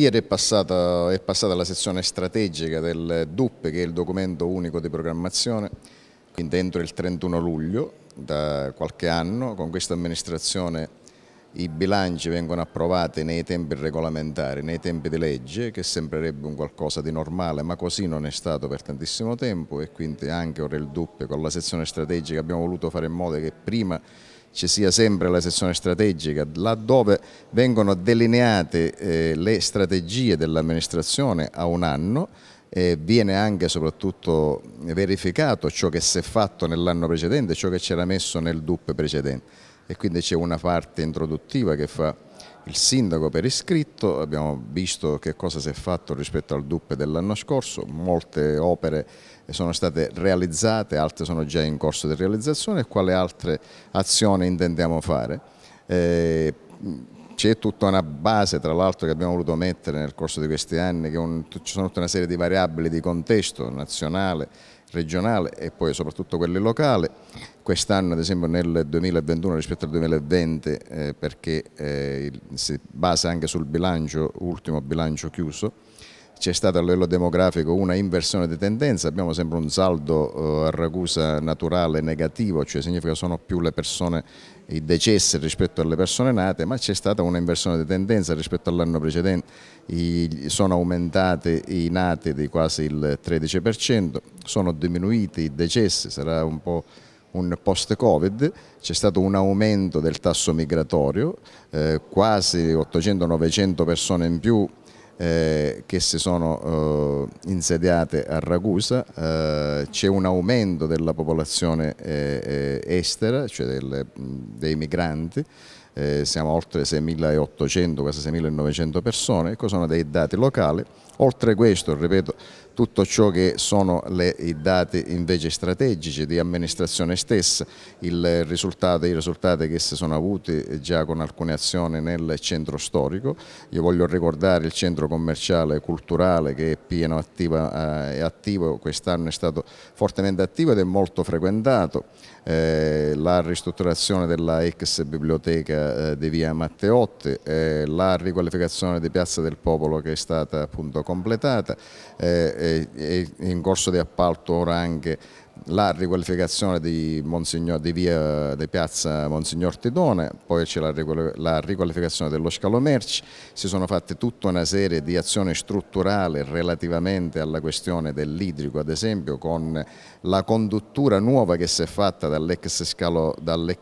Ieri è passata, è passata, la sezione strategica del DUP, che è il documento unico di programmazione, quindi entro il 31 luglio da qualche anno. Con questa amministrazione i bilanci vengono approvati nei tempi regolamentari, nei tempi di legge, che sembrerebbe un qualcosa di normale, ma così non è stato per tantissimo tempo e quindi anche ora il DUP con la sezione strategica abbiamo voluto fare in modo che prima ci sia sempre la sezione strategica, laddove vengono delineate eh, le strategie dell'amministrazione a un anno, e viene anche soprattutto verificato ciò che si è fatto nell'anno precedente, ciò che c'era messo nel DUP precedente e quindi c'è una parte introduttiva che fa il sindaco per iscritto, abbiamo visto che cosa si è fatto rispetto al DUP dell'anno scorso, molte opere sono state realizzate, altre sono già in corso di realizzazione e quale altre azioni intendiamo fare. Eh, c'è tutta una base, tra l'altro, che abbiamo voluto mettere nel corso di questi anni, che un, ci sono tutta una serie di variabili di contesto nazionale, regionale e poi soprattutto quelle locali. Quest'anno, ad esempio, nel 2021 rispetto al 2020, eh, perché eh, si basa anche sul bilancio, ultimo bilancio chiuso, c'è stata a livello demografico una inversione di tendenza, abbiamo sempre un saldo eh, a Ragusa naturale negativo, cioè significa che sono più le persone, i decessi rispetto alle persone nate, ma c'è stata un'inversione di tendenza rispetto all'anno precedente, I, sono aumentati i nati di quasi il 13%, sono diminuiti i decessi, sarà un po' un post-Covid, c'è stato un aumento del tasso migratorio, eh, quasi 800-900 persone in più eh, che si sono eh, insediate a Ragusa, eh, c'è un aumento della popolazione eh, eh, estera, cioè del, dei migranti, eh, siamo oltre 6.800, quasi 6.900 persone, ecco sono dei dati locali. Oltre questo, ripeto, tutto ciò che sono le, i dati invece strategici di amministrazione stessa, il risultato, i risultati che si sono avuti già con alcune azioni nel centro storico. Io voglio ricordare il centro commerciale e culturale che è pieno attiva, eh, attivo, quest'anno è stato fortemente attivo ed è molto frequentato. Eh, la ristrutturazione della ex biblioteca eh, di via Matteotti, eh, la riqualificazione di Piazza del Popolo che è stata appunto completata, è eh, in corso di appalto ora anche la riqualificazione di, di, via, di piazza Monsignor Tidone, poi c'è la, riqualificazione dello scalo merci, si sono fatte tutta una serie di azioni strutturali relativamente alla questione dell'idrico, ad esempio con la conduttura nuova che si è fatta dall'ex dall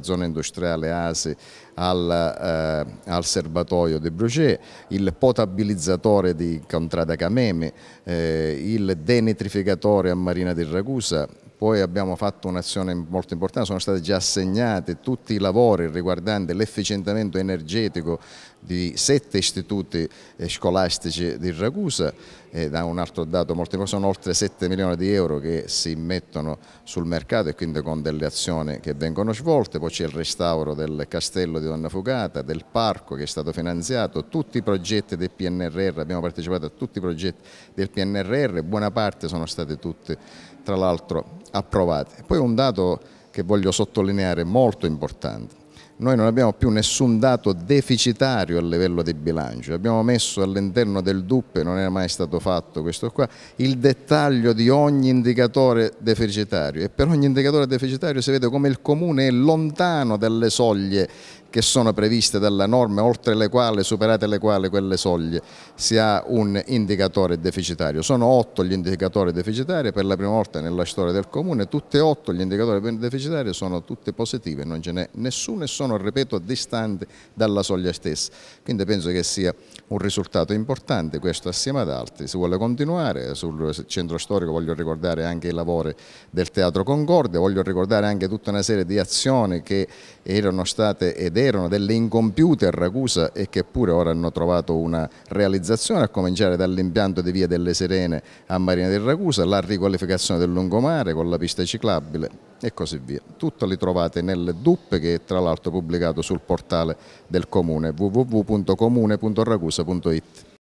zona industriale ASE al, eh, al serbatoio De Bruget, il potabilizzatore di Contrada Cameme, eh, il denitrificatore a Marina di Ragusa, poi abbiamo fatto un'azione molto importante, sono stati già assegnati tutti i lavori riguardanti l'efficientamento energetico di sette istituti eh, scolastici di Ragusa, e eh, da un altro dato molto importante, sono oltre 7 milioni di euro che si mettono sul mercato e quindi con delle azioni che vengono svolte, poi c'è il restauro del castello di Donna Fugata, del parco che è stato finanziato, tutti i progetti del PNRR, abbiamo partecipato a tutti i progetti del PNRR, buona parte sono stati tutti tra l'altro approvati. Poi un dato che voglio sottolineare molto importante, noi non abbiamo più nessun dato deficitario a livello di bilancio, abbiamo messo all'interno del DUP, non era mai stato fatto questo qua, il dettaglio di ogni indicatore deficitario e per ogni indicatore deficitario si vede come il Comune è lontano dalle soglie che sono previste dalla norma, oltre le quali, superate le quali quelle soglie, si ha un indicatore deficitario. Sono otto gli indicatori deficitari, per la prima volta nella storia del Comune, tutte e otto gli indicatori deficitari sono tutti positivi, non ce n'è nessuno e sono sono, ripeto, distante dalla soglia stessa. Quindi penso che sia un risultato importante questo assieme ad altri. Si vuole continuare, sul centro storico voglio ricordare anche i lavori del Teatro Concordia, voglio ricordare anche tutta una serie di azioni che erano state ed erano delle incompiute a Ragusa e che pure ora hanno trovato una realizzazione, a cominciare dall'impianto di Via delle Serene a Marina di Ragusa, la riqualificazione del lungomare con la pista ciclabile e così via. Tutto li trovate nel DUP che è tra l'altro pubblicato sul portale del comune www.comune.ragusa.it.